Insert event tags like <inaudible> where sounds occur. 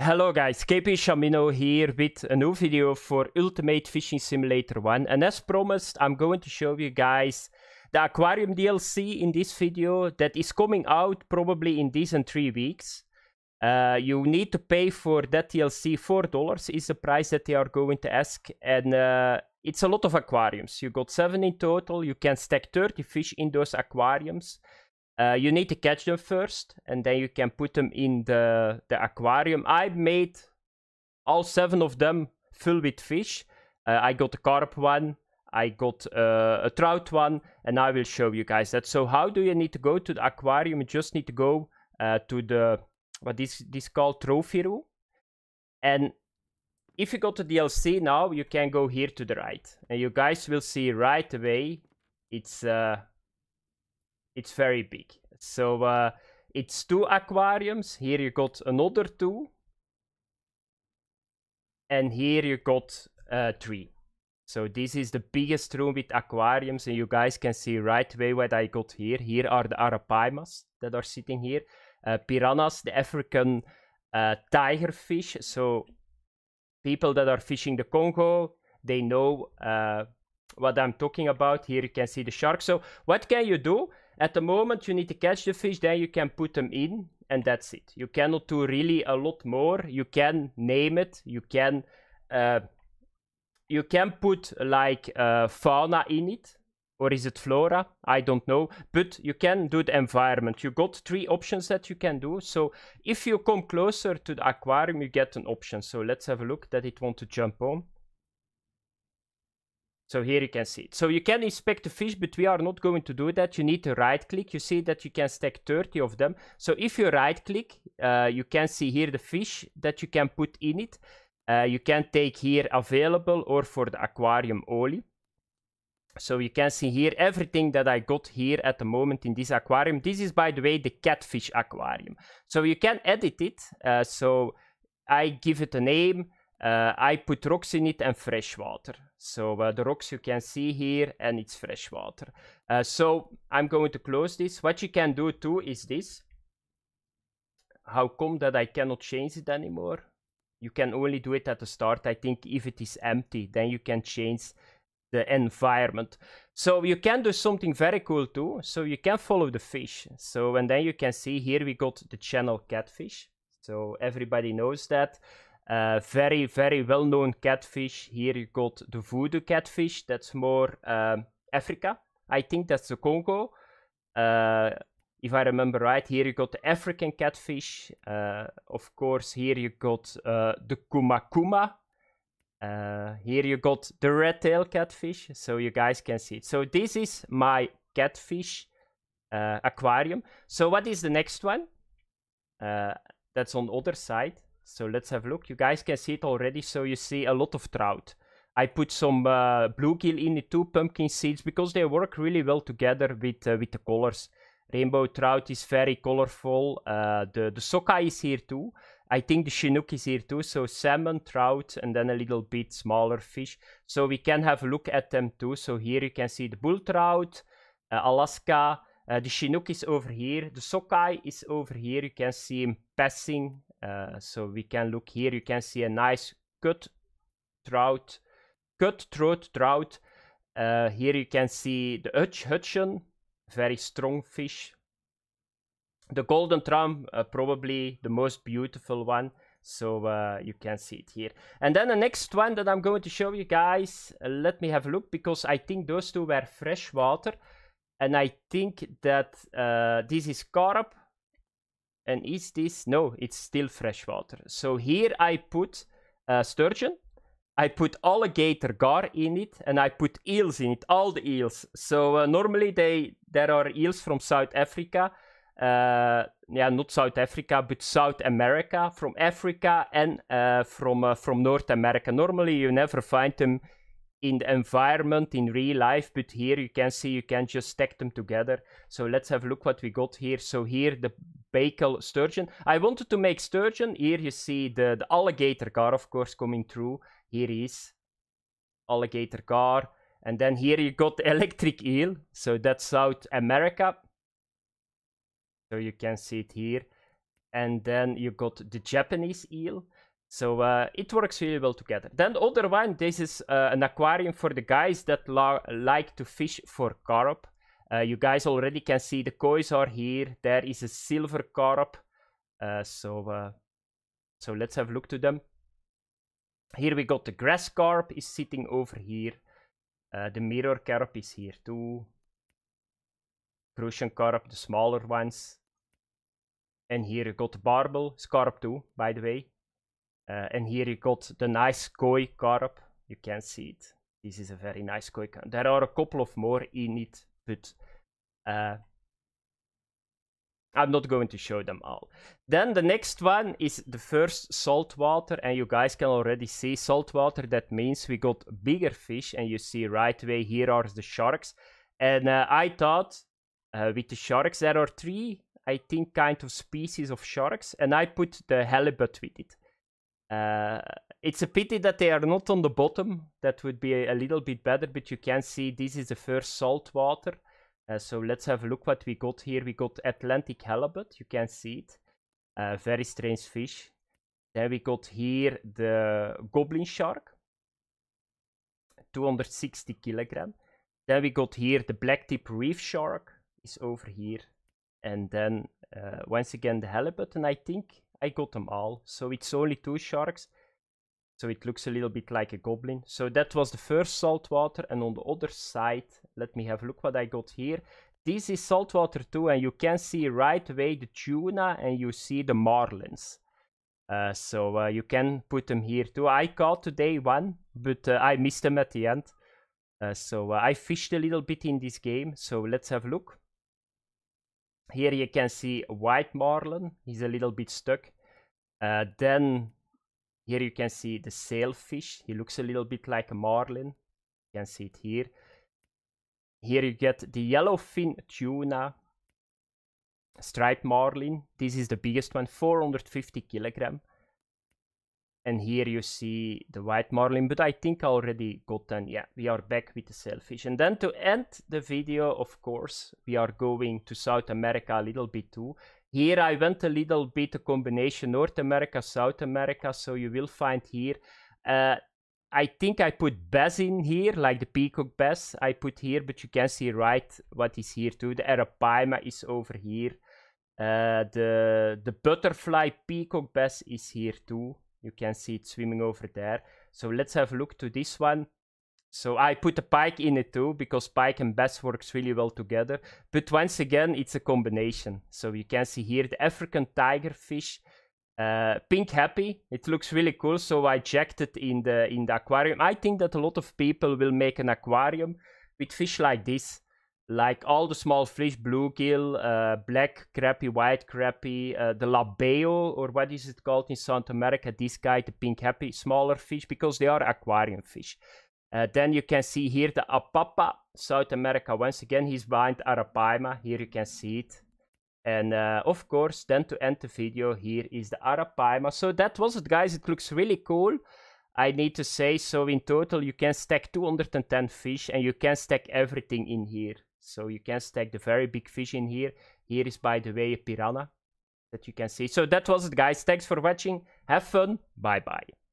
Hello guys, KP Shamino here with a new video for Ultimate Fishing Simulator 1 and as promised I'm going to show you guys the aquarium DLC in this video that is coming out probably in these and 3 weeks. Uh, you need to pay for that DLC $4 is the price that they are going to ask and uh, it's a lot of aquariums. You got 7 in total, you can stack 30 fish in those aquariums. Uh, you need to catch them first, and then you can put them in the, the aquarium. I made all seven of them full with fish. Uh, I got a carp one, I got uh, a trout one, and I will show you guys that. So how do you need to go to the aquarium? You just need to go uh, to the, what is this called, trophy room. And if you go to DLC now, you can go here to the right. And you guys will see right away, it's... Uh, it's very big. So uh, it's two aquariums. Here you got another two. And here you got uh, three. So this is the biggest room with aquariums. And you guys can see right away what I got here. Here are the arapaimas that are sitting here. Uh, piranhas, the African uh, tiger fish. So people that are fishing the Congo, they know uh, what I'm talking about. Here you can see the shark. So what can you do? At the moment you need to catch the fish, then you can put them in and that's it. You cannot do really a lot more. You can name it. You can uh, you can put like uh, fauna in it, or is it flora? I don't know. But you can do the environment. You got three options that you can do. So if you come closer to the aquarium, you get an option. So let's have a look that it want to jump on. So here you can see it. So you can inspect the fish, but we are not going to do that. You need to right click. You see that you can stack 30 of them. So if you right click, uh, you can see here the fish that you can put in it. Uh, you can take here available or for the aquarium only. So you can see here everything that I got here at the moment in this aquarium. This is, by the way, the catfish aquarium. So you can edit it. Uh, so I give it a name. Uh, I put rocks in it and fresh water. So uh, the rocks you can see here and it's fresh water. Uh, so I'm going to close this. What you can do too is this. How come that I cannot change it anymore? You can only do it at the start. I think if it is empty, then you can change the environment. So you can do something very cool too. So you can follow the fish. So and then you can see here we got the channel catfish. So everybody knows that. Uh, very, very well known catfish. Here you got the voodoo catfish. That's more eh, Africa. I think that's the Congo. Uh, if I remember right, here you got the African catfish. Uh, of course, here you got the Kuma Kuma. here you got the red tail catfish, so you guys can see it. So this is my catfish aquarium. So what is the next one? that's on the other side. So let's have a look. You guys can see it already. So you see a lot of trout. I put some uh, bluegill in it too, pumpkin seeds, because they work really well together with, uh, with the colors. Rainbow trout is very colorful. Uh, the, the sockeye is here too. I think the chinook is here too. So salmon, trout, and then a little bit smaller fish. So we can have a look at them too. So here you can see the bull trout, uh, Alaska. Uh, the chinook is over here. The sockeye is over here. You can see him passing Eh, so we can look here, you can see a nice cut trout, cut throat trout. Uh, eh, here you can see the Hutch Hutchen, very strong fish. The golden tram, uh, probably the most beautiful one. So you can see it here. And then the next one that I'm going to show you guys, let me have a look because I think those two were freshwater. And I think that this is carp and is this? No, it's still freshwater. So here I put uh, sturgeon. I put alligator gar in it and I put eels in it, all the eels. So uh, normally they there are eels from South Africa. Uh, yeah, not South Africa, but South America, from Africa and uh, from uh, from North America. Normally you never find them in the environment in real life but here you can see you can just stack them together so let's have a look what we got here so here the bakel sturgeon i wanted to make sturgeon here you see the, the alligator car of course coming through here is alligator car and then here you got <laughs> electric eel so that's south america so you can see it here and then you got the japanese eel so uh, it works really well together. Then the other one, this is uh, an aquarium for the guys that like to fish for carp. Uh, you guys already can see the koi are here. There is a silver carp. Uh, so, uh, so let's have a look to them. Here we got the grass carp is sitting over here. Uh, the mirror carp is here too. Crucian carp, the smaller ones. And here you got the barbel, carp too, by the way. Uh, and here you got the nice koi carp. You can see it. This is a very nice koi carp. There are a couple of more in it, but uh, I'm not going to show them all. Then the next one is the first saltwater, and you guys can already see saltwater. That means we got bigger fish, and you see right away here are the sharks. And uh, I thought uh, with the sharks, there are three, I think, kind of species of sharks, and I put the halibut with it. Uh, it's a pity that they are not on the bottom. That would be a, a little bit better, but you can see this is the first salt water. Uh, so let's have a look what we got here. We got Atlantic halibut, you can see it. Uh, very strange fish. Then we got here the goblin shark, 260 kilogram. Then we got here the black tip reef shark, is over here. And then uh, once again the halibut, and I think I got them all. So it's only two sharks. So it looks a little bit like a goblin. So that was the first saltwater. And on the other side, let me have a look what I got here. This is saltwater too. And you can see right away the tuna and you see the marlins. Uh, so uh, you can put them here too. I caught today one, but uh, I missed them at the end. Uh, so uh, I fished a little bit in this game. So let's have a look. Here you can see white marlin. He's a little bit stuck. Uh, then here you can see the sailfish. He looks a little bit like a marlin. You can see it here. Here you get the yellowfin tuna, striped marlin. This is the biggest one, 450 kilogram. And here you see the white marlin, but I think I already got done. Yeah, we are back with the sailfish. And then to end the video, of course, we are going to South America a little bit too. Here I went a little bit a combination North America, South America, so you will find here. Uh, I think I put bass in here, like the peacock bass I put here, but you can see right what is here too. The arapaima is over here. Uh, the, the butterfly peacock bass is here too. You can see it swimming over there. So let's have a look to this one. So I put a pike in it too, because pike and bass works really well together. But once again, it's a combination. So you can see here the African tiger fish, uh, pink happy. It looks really cool. So I jacked it in the, in the aquarium. I think that a lot of people will make an aquarium with fish like this. Like all the small fish, bluegill, uh, black crappie, white crappie, uh, the labeo, or what is it called in South America? This guy, the pink happy, smaller fish, because they are aquarium fish. Uh, then you can see here the Apapa, South America. Once again, he's behind Arapaima. Here you can see it. And uh, of course, then to end the video, here is the Arapaima. So that was it, guys. It looks really cool. I need to say, so in total, you can stack 210 fish and you can stack everything in here. So you can stack the very big fish in here. Here is, by the way, a piranha that you can see. So that was it, guys. Thanks for watching. Have fun. Bye-bye.